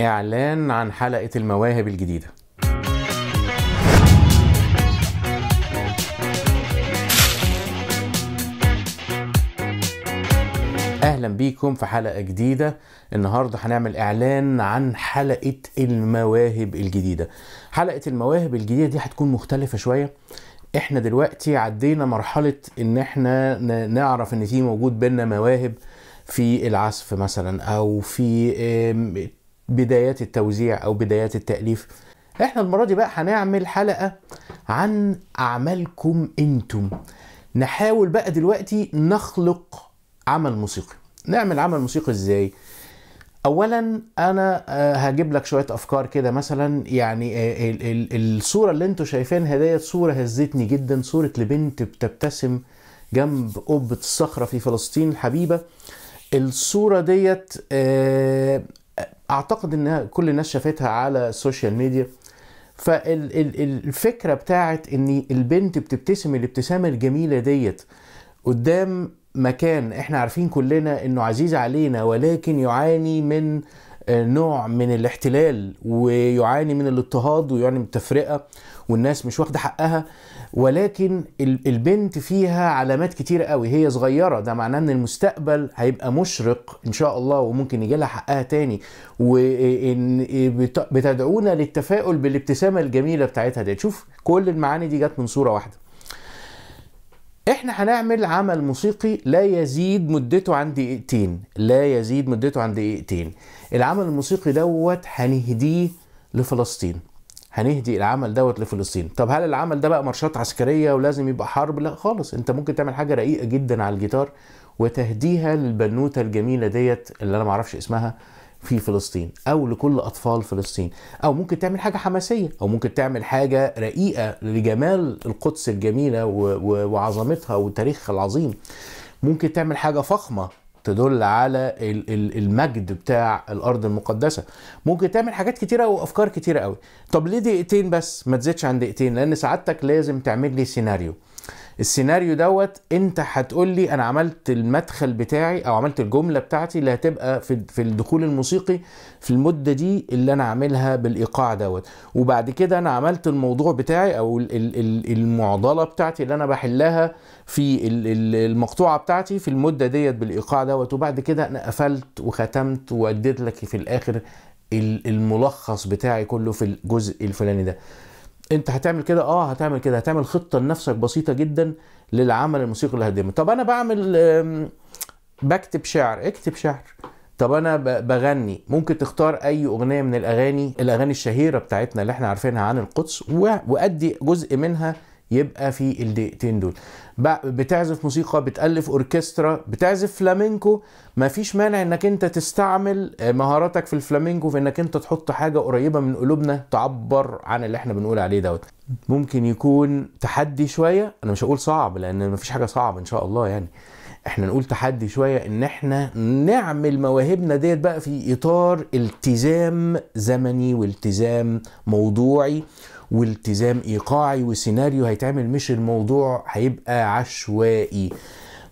إعلان عن حلقة المواهب الجديدة اهلا بيكم في حلقه جديده النهارده هنعمل اعلان عن حلقه المواهب الجديده حلقه المواهب الجديده دي هتكون مختلفه شويه احنا دلوقتي عدينا مرحله ان احنا نعرف ان في موجود بينا مواهب في العزف مثلا او في بدايات التوزيع او بدايات التاليف احنا المره دي بقى هنعمل حلقه عن اعمالكم انتم نحاول بقى دلوقتي نخلق عمل موسيقي نعمل عمل موسيقي ازاي اولا انا آه، هجيب لك شويه افكار كده مثلا يعني آه، الصوره اللي انتم شايفينها ديت صوره هزتني جدا صوره لبنت بتبتسم جنب قبه الصخره في فلسطين الحبيبه الصوره ديت آه، اعتقد ان كل الناس شافتها على السوشيال ميديا فالفكره بتاعت ان البنت بتبتسم الابتسامه الجميله ديت قدام مكان احنا عارفين كلنا انه عزيز علينا ولكن يعاني من آه، نوع من الاحتلال ويعاني من الاضطهاد ويعاني من التفرقه والناس مش واخده حقها ولكن البنت فيها علامات كتيرة قوي هي صغيرة ده معناه ان المستقبل هيبقى مشرق ان شاء الله وممكن يجي لها حقها تاني وان إيه، بتدعونا للتفاؤل بالابتسامة الجميلة بتاعتها دي شوف كل المعاني دي جت من صورة واحدة احنا هنعمل عمل موسيقي لا يزيد مدته عن دقيقتين لا يزيد مدته عن دقيقتين العمل الموسيقي دوت هنهديه لفلسطين هنهدي العمل دوت لفلسطين طب هل العمل ده بقى مرشات عسكريه ولازم يبقى حرب لا خالص انت ممكن تعمل حاجه رقيقه جدا على الجيتار وتهديها للبنوته الجميله ديت اللي انا معرفش اسمها في فلسطين او لكل اطفال فلسطين او ممكن تعمل حاجه حماسيه او ممكن تعمل حاجه رقيقه لجمال القدس الجميله وعظمتها وتاريخها العظيم ممكن تعمل حاجه فخمه تدل على المجد بتاع الارض المقدسه ممكن تعمل حاجات كتيره وافكار كتيره قوي طب ليه دقيقتين بس ما تزيدش عن دقيقتين لان سعادتك لازم تعمل لي سيناريو السيناريو دوت انت هتقول لي انا عملت المدخل بتاعي او عملت الجمله بتاعتي اللي هتبقى في في الدخول الموسيقي في المده دي اللي انا عاملها بالايقاع دوت وبعد كده انا عملت الموضوع بتاعي او المعضله بتاعتي اللي انا بحلها في المقطوعه بتاعتي في المده ديت بالايقاع دوت وبعد كده انا قفلت وختمت واديت لك في الاخر الملخص بتاعي كله في الجزء الفلاني ده انت هتعمل كده اه هتعمل كده هتعمل خطه لنفسك بسيطه جدا للعمل الموسيقي اللي هتقدمه طب انا بعمل بكتب شعر اكتب شعر طب انا بغني ممكن تختار اي اغنيه من الاغاني الاغاني الشهيره بتاعتنا اللي احنا عارفينها عن القدس وادي جزء منها يبقى في الدقيقتين دول بتعزف موسيقى بتالف اوركسترا بتعزف فلامينكو مفيش مانع انك انت تستعمل آه، مهاراتك في الفلامينكو في انك انت تحط حاجه قريبه من قلوبنا تعبر عن اللي احنا بنقول عليه دوت ممكن يكون تحدي شويه انا مش هقول صعب لان مفيش حاجه صعب ان شاء الله يعني احنا نقول تحدي شويه ان احنا نعمل مواهبنا ديت بقى في اطار التزام زمني والتزام موضوعي والتزام ايقاعي وسيناريو هيتعمل مش الموضوع هيبقى عشوائي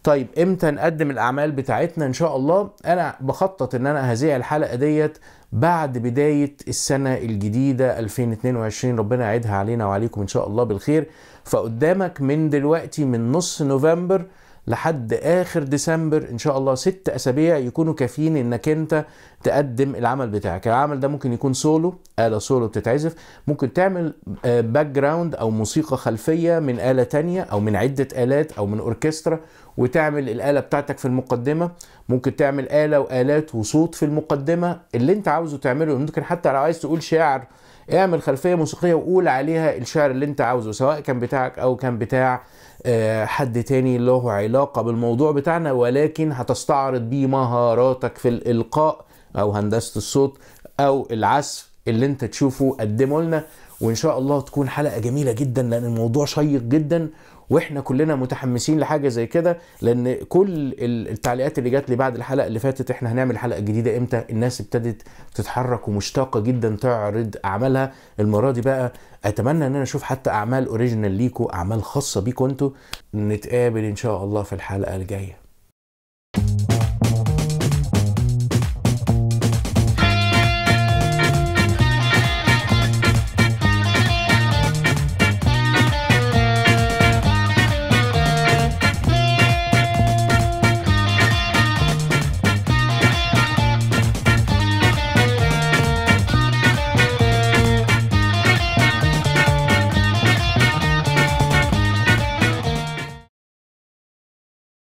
طيب امتى نقدم الاعمال بتاعتنا ان شاء الله انا بخطط ان انا هذيع الحلقه ديت بعد بدايه السنه الجديده 2022 ربنا يعيدها علينا وعليكم ان شاء الله بالخير فقدامك من دلوقتي من نص نوفمبر لحد اخر ديسمبر ان شاء الله ست اسابيع يكونوا كافيين انك انت تقدم العمل بتاعك العمل ده ممكن يكون سولو آلة سولو بتتعزف ممكن تعمل باك آه، جراوند او موسيقى خلفية من آلة تانية او من عدة آلات او من اوركسترا وتعمل الآلة بتاعتك في المقدمة ممكن تعمل آلة وآلات وصوت في المقدمة اللي انت عاوزه تعمله ممكن حتى لو عايز تقول شعر اعمل خلفية موسيقية وقول عليها الشعر اللي انت عاوزه سواء كان بتاعك او كان بتاع آه، حد تاني له علاقة بالموضوع بتاعنا ولكن هتستعرض بيه مهاراتك في الإلقاء او هندسة الصوت او العزف اللي انت تشوفه قدمه لنا وان شاء الله تكون حلقه جميله جدا لان الموضوع شيق جدا واحنا كلنا متحمسين لحاجه زي كده لان كل التعليقات اللي جات لي بعد الحلقه اللي فاتت احنا هنعمل حلقه جديده امتى الناس ابتدت تتحرك ومشتاقه جدا تعرض اعمالها المره دي بقى اتمنى ان انا اشوف حتى اعمال اوريجينال ليكو اعمال خاصه بيكم انتوا نتقابل ان شاء الله في الحلقه الجايه